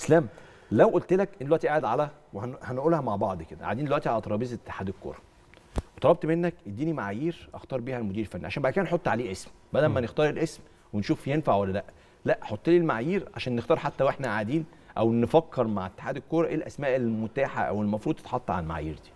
اسلام لو قلت لك دلوقتي قاعد على وهنقولها مع بعض كده قاعدين دلوقتي على ترابيزه اتحاد الكوره وطلبت منك اديني معايير اختار بيها المدير الفني عشان بعد كده نحط عليه اسم بدل ما نختار الاسم ونشوف ينفع ولا لا لا حط لي المعايير عشان نختار حتى واحنا قاعدين او نفكر مع اتحاد الكوره ايه الاسماء المتاحه او المفروض تتحط على المعايير دي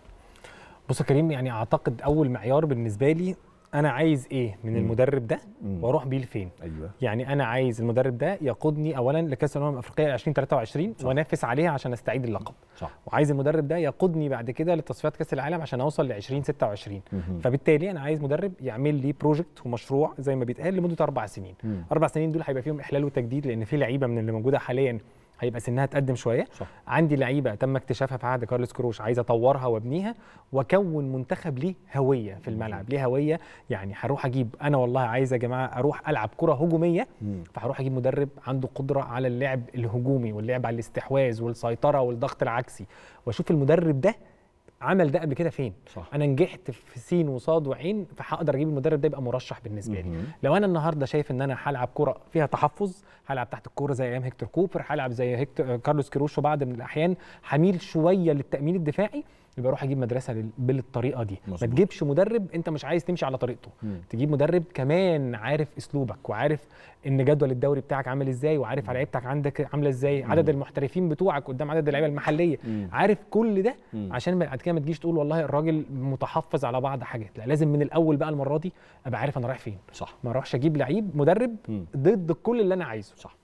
بص يا كريم يعني اعتقد اول معيار بالنسبه لي انا عايز ايه من مم. المدرب ده واروح بيه لفين أيوة. يعني انا عايز المدرب ده يقودني اولا لكاس الامم الافريقيه 2023 صح. وانافس عليها عشان استعيد اللقب صح. وعايز المدرب ده يقودني بعد كده لتصفيات كاس العالم عشان اوصل ل 2026 فبالتالي انا عايز مدرب يعمل لي بروجكت ومشروع زي ما بيتقال لمده اربع سنين مم. اربع سنين دول هيبقى فيهم احلال وتجديد لان في لعيبه من اللي موجوده حاليا هيبقى سنها تقدم شويه صح. عندي لعيبه تم اكتشافها في عهد كارلوس كروش عايز اطورها وابنيها واكون منتخب ليه هويه في الملعب ليه هويه يعني هروح اجيب انا والله عايز يا جماعه اروح العب كره هجوميه فهروح اجيب مدرب عنده قدره على اللعب الهجومي واللعب على الاستحواذ والسيطره والضغط العكسي واشوف المدرب ده عمل ده قبل كده فين صح. انا نجحت في سين وصاد وعين فهقدر اجيب المدرب ده يبقى مرشح بالنسبه لي لو انا النهارده شايف ان انا هلعب كره فيها تحفظ هلعب تحت الكوره زي ايام هيكتور كوبر هلعب زي هيكتور كارلوس كيروش بعض من الاحيان هميل شويه للتامين الدفاعي يبقى روح اجيب مدرسه بالطريقه دي مزبوط. ما تجيبش مدرب انت مش عايز تمشي على طريقته مم. تجيب مدرب كمان عارف اسلوبك وعارف ان جدول الدوري بتاعك عامل ازاي وعارف على لعيبتك عندك عامله ازاي عدد المحترفين بتوعك قدام عدد اللعيبه المحليه مم. عارف كل ده مم. عشان بعد كده ما تجيش تقول والله الراجل متحفظ على بعض حاجات لا لازم من الاول بقى المره دي ابقى عارف انا رايح فين صح ما اروحش اجيب لعيب مدرب ضد كل اللي انا عايزه صح